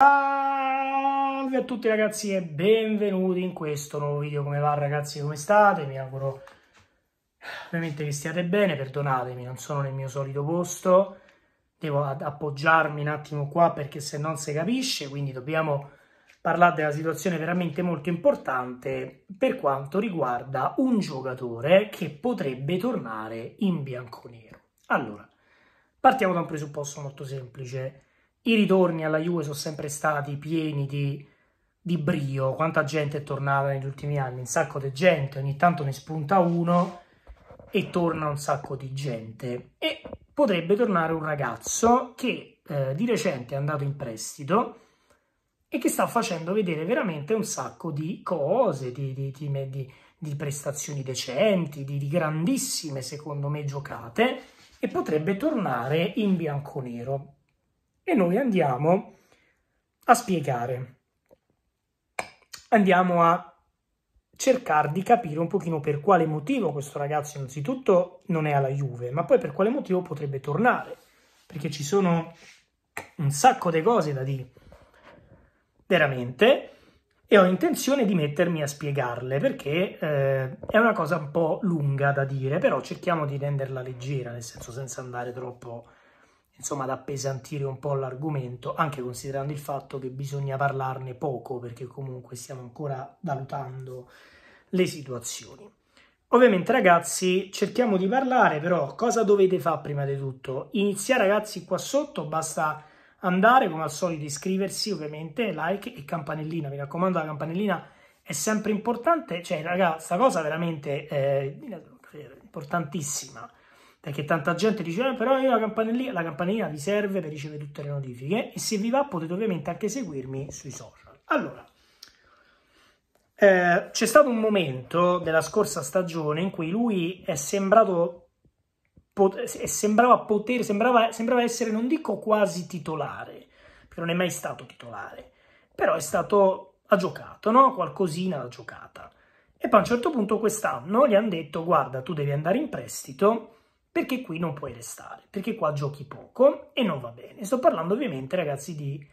Salve a tutti ragazzi e benvenuti in questo nuovo video, come va ragazzi, come state? Mi auguro ovviamente che stiate bene, perdonatemi, non sono nel mio solito posto, devo appoggiarmi un attimo qua perché se non si capisce, quindi dobbiamo parlare della situazione veramente molto importante per quanto riguarda un giocatore che potrebbe tornare in bianco-nero Allora, partiamo da un presupposto molto semplice i ritorni alla Juve sono sempre stati pieni di, di brio. Quanta gente è tornata negli ultimi anni? Un sacco di gente, ogni tanto ne spunta uno e torna un sacco di gente. E potrebbe tornare un ragazzo che eh, di recente è andato in prestito e che sta facendo vedere veramente un sacco di cose, di, di, di, di prestazioni decenti, di, grandissime, secondo me, giocate, e potrebbe tornare in bianco-nero e noi andiamo a spiegare. Andiamo a cercare di capire un pochino per quale motivo questo ragazzo innanzitutto non è alla Juve, ma poi per quale motivo potrebbe tornare, perché ci sono un sacco di cose da dire, veramente, e ho intenzione di mettermi a spiegarle, perché eh, è una cosa un po' lunga da dire, però cerchiamo di renderla leggera, nel senso senza andare troppo insomma ad appesantire un po' l'argomento, anche considerando il fatto che bisogna parlarne poco perché comunque stiamo ancora valutando le situazioni. Ovviamente ragazzi cerchiamo di parlare però cosa dovete fare prima di tutto? Iniziare ragazzi qua sotto, basta andare come al solito iscriversi ovviamente, like e campanellina, mi raccomando la campanellina è sempre importante, cioè ragazzi, questa cosa veramente è eh, importantissima perché tanta gente dice eh, però io la campanellina, la campanellina vi serve per ricevere tutte le notifiche e se vi va potete ovviamente anche seguirmi sui social. Allora, eh, c'è stato un momento della scorsa stagione in cui lui è sembrato pot- sembrava poter sembrava, sembrava essere non dico quasi titolare, perché non è mai stato titolare, però è stato ha giocato, no? Qualcosina l'ha giocata. E poi a un certo punto quest'anno gli hanno detto guarda, tu devi andare in prestito perché qui non puoi restare, perché qua giochi poco e non va bene. Sto parlando ovviamente, ragazzi, di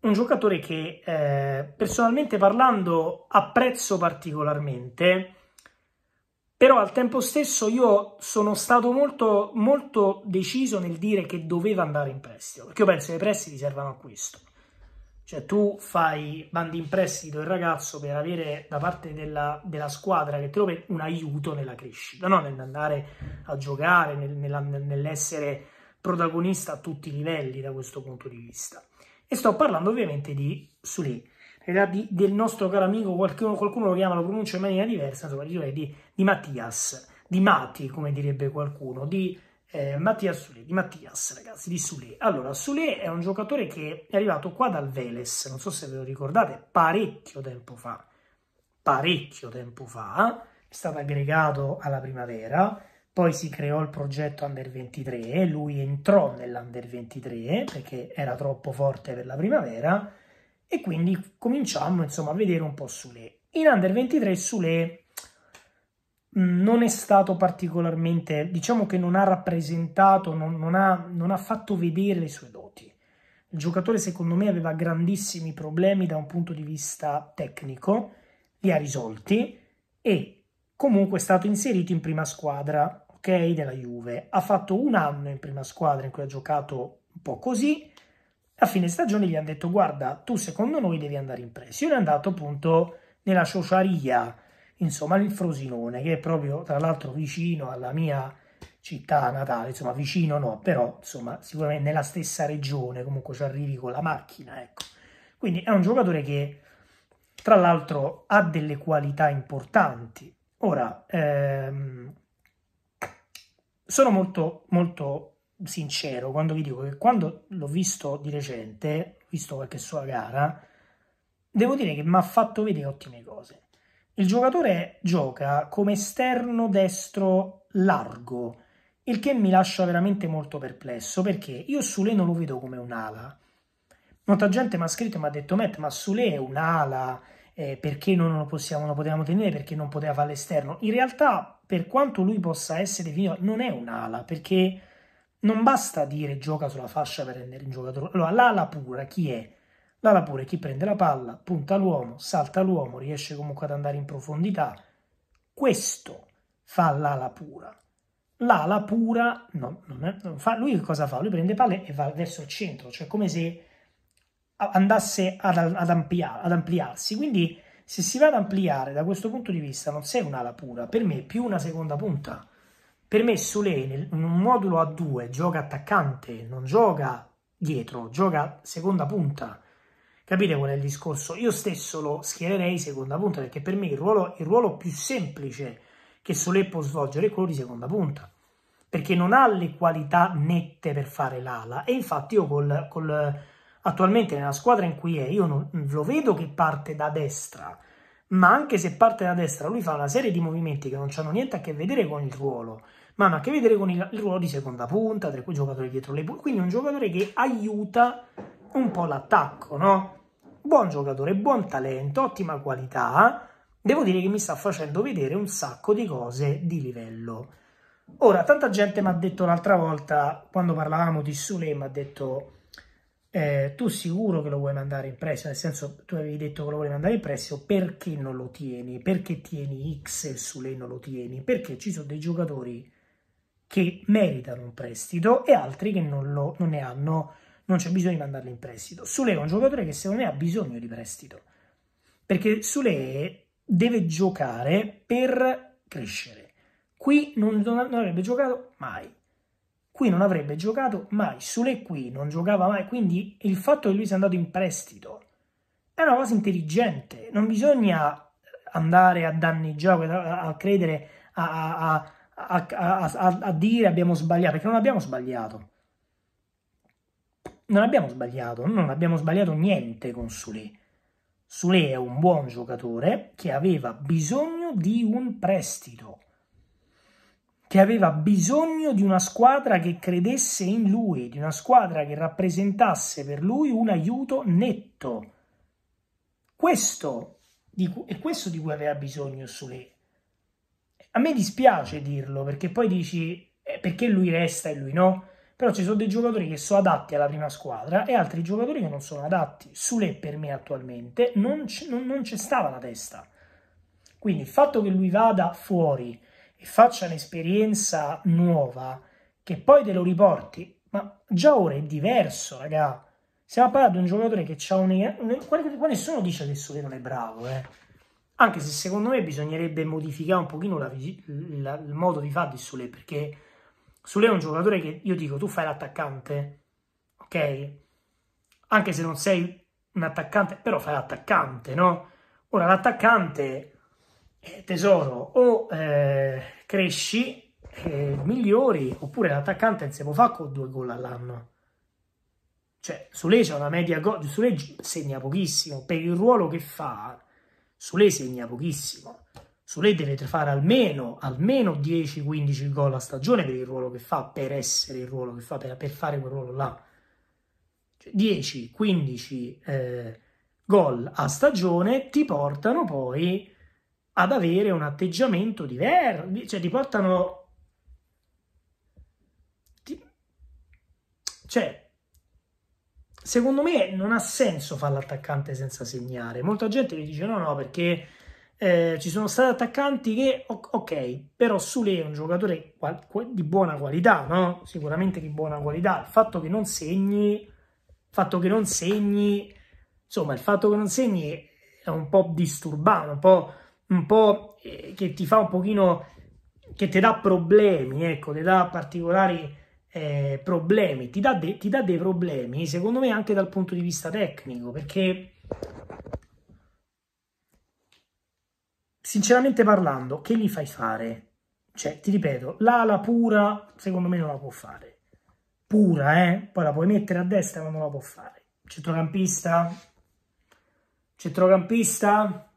un giocatore che eh, personalmente parlando apprezzo particolarmente, però al tempo stesso io sono stato molto, molto deciso nel dire che doveva andare in prestito, perché io penso che i prestiti servano a questo. Cioè tu fai, mandi in prestito il ragazzo per avere da parte della, della squadra che trovi un aiuto nella crescita, no? nell'andare a giocare, nel, nella, nell'essere protagonista a tutti i livelli da questo punto di vista. E sto parlando ovviamente di Sulì, di, del nostro caro amico, qualcuno, qualcuno, lo chiama, lo pronuncia in maniera diversa, insomma, di, di Mattias, di Mati, come direbbe qualcuno, di eh, Mattia Sule, di Mattias, ragazzi, di Sule. Allora, Sule è un giocatore che è arrivato qua dal Veles, non so se ve lo ricordate, parecchio tempo fa, parecchio tempo fa, è stato aggregato alla primavera, poi si creò il progetto Under 23, lui entrò nell'Under 23 perché era troppo forte per la primavera e quindi cominciamo insomma a vedere un po' Sule. In Under 23 Sule non è stato particolarmente, diciamo che non ha rappresentato, non, non, ha, non, ha, fatto vedere le sue doti. Il giocatore secondo me aveva grandissimi problemi da un punto di vista tecnico, li ha risolti e comunque è stato inserito in prima squadra okay, della Juve. Ha fatto un anno in prima squadra in cui ha giocato un po' così. A fine stagione gli hanno detto guarda tu secondo noi devi andare in prestito. Io è andato appunto nella Sociaria insomma il Frosinone, che è proprio tra l'altro vicino alla mia città natale, insomma vicino no, però insomma sicuramente nella stessa regione, comunque ci arrivi con la macchina, ecco. Quindi è un giocatore che tra l'altro ha delle qualità importanti. Ora, ehm, sono molto, molto sincero quando vi dico che quando l'ho visto di recente, visto qualche sua gara, devo dire che mi ha fatto vedere ottime cose. Il giocatore gioca come esterno destro largo, il che mi lascia veramente molto perplesso perché io Sule non lo vedo come un'ala. Molta gente mi ha scritto e mi ha detto Matt, ma Sule è un'ala, eh, perché non lo, possiamo, lo potevamo tenere, perché non poteva fare l'esterno. In realtà, per quanto lui possa essere definito, non è un'ala, perché non basta dire gioca sulla fascia per rendere un giocatore. Allora, l'ala pura chi è? L'ala pure chi prende la palla, punta l'uomo, salta l'uomo, riesce comunque ad andare in profondità. Questo fa l'ala pura. L'ala pura, no, non è, non fa, lui cosa fa? Lui prende palle e va verso il centro, cioè come se andasse ad, ad, ampliar, ad ampliarsi. Quindi se si va ad ampliare da questo punto di vista non sei un'ala pura, per me è più una seconda punta. Per me Sule nel, in un modulo a due gioca attaccante, non gioca dietro, gioca seconda punta Capite qual è il discorso? Io stesso lo schiererei seconda punta perché per me il ruolo, il ruolo più semplice che Solé può svolgere è quello di seconda punta perché non ha le qualità nette per fare l'ala e infatti io col, col, attualmente nella squadra in cui è io non, lo vedo che parte da destra ma anche se parte da destra lui fa una serie di movimenti che non hanno niente a che vedere con il ruolo ma hanno a che vedere con il, il ruolo di seconda punta, tra cui giocatore dietro le punte quindi un giocatore che aiuta un po' l'attacco, no? Buon giocatore, buon talento, ottima qualità. Devo dire che mi sta facendo vedere un sacco di cose di livello. Ora, tanta gente mi ha detto l'altra volta, quando parlavamo di Sule, mi ha detto eh, tu sicuro che lo vuoi mandare in prestito? Nel senso, tu avevi detto che lo vuoi mandare in prestito, perché non lo tieni? Perché tieni X e Sule non lo tieni? Perché ci sono dei giocatori che meritano un prestito e altri che non, lo, non ne hanno non c'è bisogno di mandarlo in prestito. Sule è un giocatore che secondo me ha bisogno di prestito, perché Sule deve giocare per crescere. Qui non, non avrebbe giocato mai. Qui non avrebbe giocato mai. Sule qui non giocava mai. Quindi il fatto che lui sia andato in prestito è una cosa intelligente. Non bisogna andare a danneggiare, a, credere, a, a, a, a dire abbiamo sbagliato, perché non abbiamo sbagliato non abbiamo sbagliato, non abbiamo sbagliato niente con Sule. Sule è un buon giocatore che aveva bisogno di un prestito, che aveva bisogno di una squadra che credesse in lui, di una squadra che rappresentasse per lui un aiuto netto. Questo cui, è questo di cui aveva bisogno Sule. A me dispiace dirlo perché poi dici eh, perché lui resta e lui no però ci sono dei giocatori che sono adatti alla prima squadra e altri giocatori che non sono adatti. Sule per me attualmente non, c- non, non c'è stava la testa. Quindi il fatto che lui vada fuori e faccia un'esperienza nuova, che poi te lo riporti, ma già ora è diverso, raga. Stiamo parlando di un giocatore che ha un... Qua nessuno dice che Sule non è bravo, eh. Anche se secondo me bisognerebbe modificare un pochino la, la, il modo di fare di Sule, perché Sule è un giocatore che io dico tu fai l'attaccante, ok? Anche se non sei un attaccante, però fai l'attaccante, no? Ora l'attaccante, eh, tesoro, o eh, cresci, eh, migliori, oppure l'attaccante non si può fare con due gol all'anno. Cioè, Sule c'è una media gol, Sule segna pochissimo, per il ruolo che fa, Sule segna pochissimo su lei deve fare almeno, almeno 10-15 gol a stagione per il ruolo che fa, per essere il ruolo che fa, per, per fare quel ruolo là. Cioè, 10-15 eh, gol a stagione ti portano poi ad avere un atteggiamento diverso, cioè ti portano... Ti... Cioè, secondo me non ha senso fare l'attaccante senza segnare. Molta gente mi dice no, no, perché eh, ci sono stati attaccanti che, ok, però Sule è un giocatore di buona qualità, no? Sicuramente di buona qualità. Il fatto che non segni, il fatto che non segni, insomma, il fatto che non segni è un po' disturbato, un po', un po eh, che ti fa un pochino, che ti dà problemi, ecco, ti dà particolari... Eh, problemi, ti dà, de- ti dà dei problemi secondo me anche dal punto di vista tecnico perché sinceramente parlando, che gli fai fare? Cioè, ti ripeto, l'ala pura, secondo me, non la può fare. Pura, eh? Poi la puoi mettere a destra, ma non la può fare. Centrocampista? Centrocampista?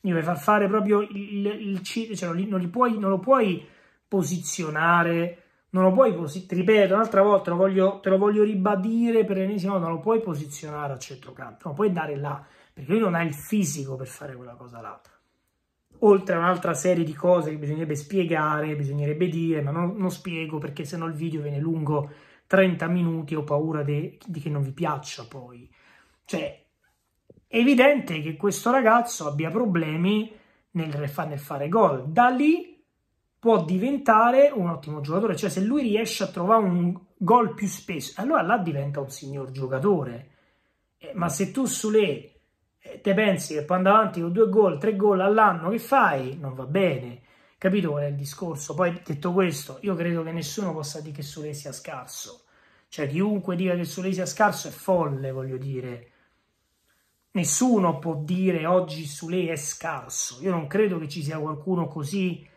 Gli vuoi far fare proprio il... il cioè, non, puoi, non, lo puoi posizionare, non lo puoi posizionare. Ti ripeto, un'altra volta, lo voglio, te lo voglio ribadire per l'ennesima volta, non lo puoi posizionare a centrocampo, non lo puoi dare là, perché lui non ha il fisico per fare quella cosa là oltre a un'altra serie di cose che bisognerebbe spiegare, bisognerebbe dire, ma non, non spiego perché sennò il video viene lungo 30 minuti ho paura de, di che non vi piaccia poi. Cioè, è evidente che questo ragazzo abbia problemi nel, nel fare gol. Da lì può diventare un ottimo giocatore. Cioè, se lui riesce a trovare un gol più spesso, allora là diventa un signor giocatore. Eh, ma se tu sulle e te pensi che poi andare avanti con due gol, tre gol all'anno, che fai? Non va bene. Capito qual è il discorso? Poi detto questo, io credo che nessuno possa dire che Sule sia scarso. Cioè, chiunque dica che Sule sia scarso è folle, voglio dire. Nessuno può dire oggi Sule è scarso. Io non credo che ci sia qualcuno così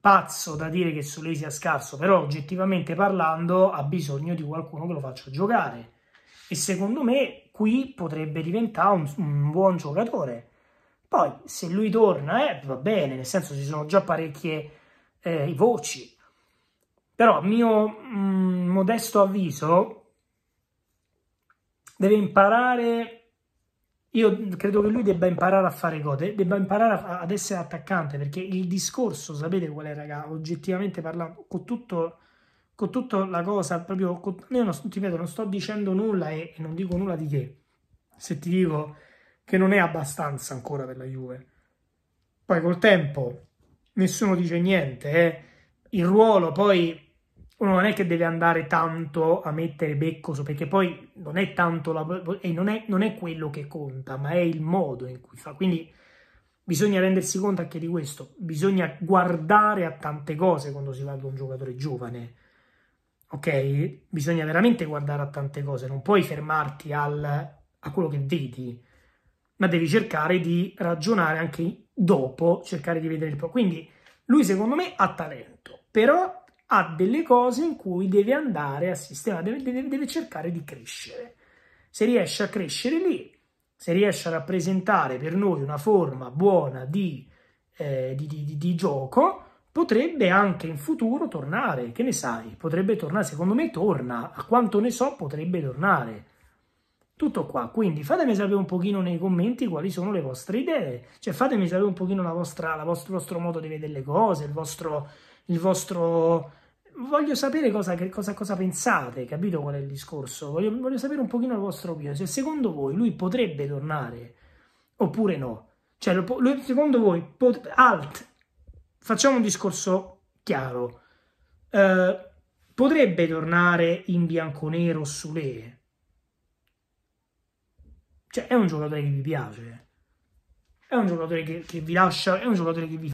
pazzo da dire che Sule sia scarso, però oggettivamente parlando ha bisogno di qualcuno che lo faccia giocare. E secondo me qui potrebbe diventare un, un buon giocatore. Poi, se lui torna, eh, va bene, nel senso ci sono già parecchie eh, voci. Però, a mio mh, mm, modesto avviso, deve imparare... Io credo che lui debba imparare a fare gol, debba imparare a, ad essere attaccante, perché il discorso, sapete qual è, raga, oggettivamente parlando, con tutto con tutta la cosa, proprio con, io non, ti vedo, non sto dicendo nulla e, e non dico nulla di che. Se ti dico che non è abbastanza ancora per la Juve. Poi col tempo nessuno dice niente, eh. il ruolo poi uno non è che deve andare tanto a mettere becco su, perché poi non è tanto la, e non è, non è quello che conta, ma è il modo in cui fa. Quindi bisogna rendersi conto anche di questo, bisogna guardare a tante cose quando si va ad un giocatore giovane ok? Bisogna veramente guardare a tante cose, non puoi fermarti al, a quello che vedi, ma devi cercare di ragionare anche dopo, cercare di vedere il po'. Quindi lui secondo me ha talento, però ha delle cose in cui deve andare a sistemare, deve, deve, deve cercare di crescere. Se riesce a crescere lì, se riesce a rappresentare per noi una forma buona di, eh, di, di, di gioco, potrebbe anche in futuro tornare, che ne sai? Potrebbe tornare, secondo me torna, a quanto ne so potrebbe tornare. Tutto qua, quindi fatemi sapere un pochino nei commenti quali sono le vostre idee, cioè fatemi sapere un pochino la vostra, la vostra, il vostro modo di vedere le cose, il vostro, il vostro... Voglio sapere cosa, che, cosa, cosa pensate, capito qual è il discorso? Voglio, voglio sapere un pochino la vostra opinione, cioè, secondo voi lui potrebbe tornare oppure no? Cioè, lo, secondo voi, pot, alt, facciamo un discorso chiaro. Eh, potrebbe tornare in bianco-nero su Sule. Cioè, è un giocatore che vi piace. È un giocatore che, che vi lascia, è un giocatore che vi